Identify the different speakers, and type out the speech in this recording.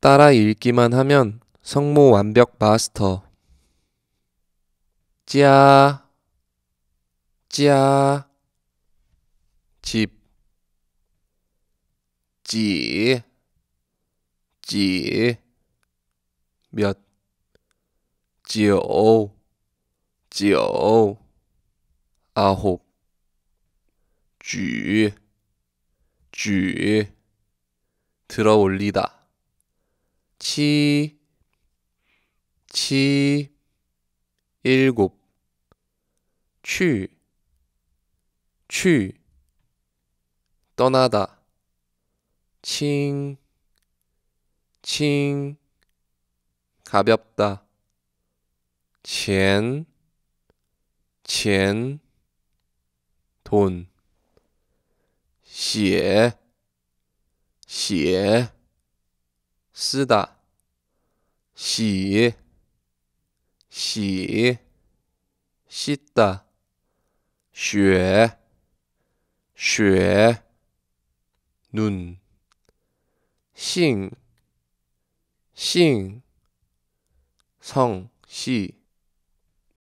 Speaker 1: 따라 읽기만 하면 성모 완벽 마스터. 짜, 짜,
Speaker 2: 집, 지, 지, 몇,
Speaker 1: 지오, 지오, 아홉, 쥐, 쥐, 들어 올리다. 치, 치, 일곱, 취, 취, 떠나다, 칭, 칭, 가볍다, 钱,钱, 돈, 血,血, 쓰다 시, 시, 씻다 雪,雪, 눈, 姓,姓, 성, 시